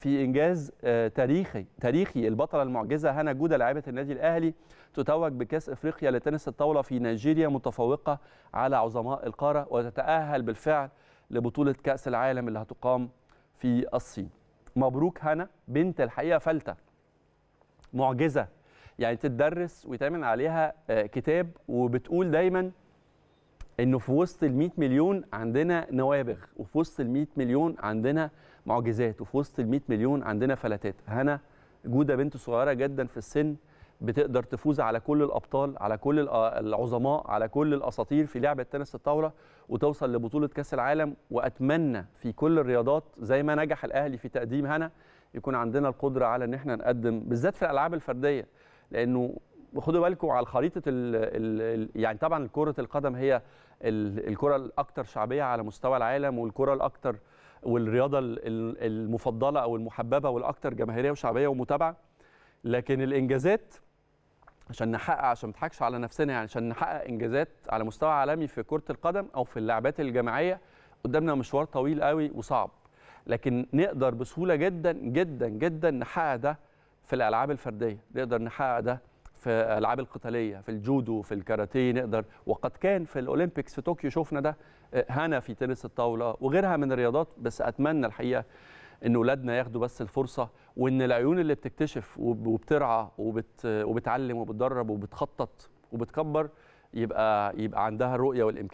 في انجاز آه، تاريخي تاريخي البطله المعجزه هنا جوده لاعبه النادي الاهلي تتوج بكاس افريقيا لتنس الطاوله في نيجيريا متفوقه على عظماء القاره وتتاهل بالفعل لبطوله كاس العالم اللي هتقام في الصين مبروك هنا بنت الحقيقه فلته معجزه يعني تتدرس ويتعمل عليها آه، كتاب وبتقول دايما انه في وسط ال 100 مليون عندنا نوابغ وفي وسط ال 100 مليون عندنا معجزات وفي وسط ال 100 مليون عندنا فلاتات هنا جوده بنت صغيره جدا في السن بتقدر تفوز على كل الابطال على كل العظماء على كل الاساطير في لعبه تنس الطاوله وتوصل لبطوله كاس العالم واتمنى في كل الرياضات زي ما نجح الاهلي في تقديم هنا يكون عندنا القدره على ان احنا نقدم بالذات في الالعاب الفرديه لانه خدوا بالكم على خريطه ال ال يعني طبعا كره القدم هي الكره الاكثر شعبيه على مستوى العالم والكره الاكثر والرياضه المفضله او المحببه والاكثر جماهيريه وشعبيه ومتابعه لكن الانجازات عشان نحقق عشان ما نضحكش على نفسنا يعني عشان نحقق انجازات على مستوى عالمي في كره القدم او في اللعبات الجماعيه قدامنا مشوار طويل قوي وصعب لكن نقدر بسهوله جدا جدا جدا نحقق ده في الالعاب الفرديه نقدر نحقق ده في الالعاب القتاليه في الجودو في الكاراتيه نقدر وقد كان في الاولمبيكس في طوكيو شفنا ده آه، هنا في تنس الطاوله وغيرها من الرياضات بس اتمنى الحقيقه ان اولادنا ياخدوا بس الفرصه وان العيون اللي بتكتشف وبترعى وبت وبتعلم وبتدرب وبتخطط وبتكبر يبقى يبقى عندها الرؤيه والامكان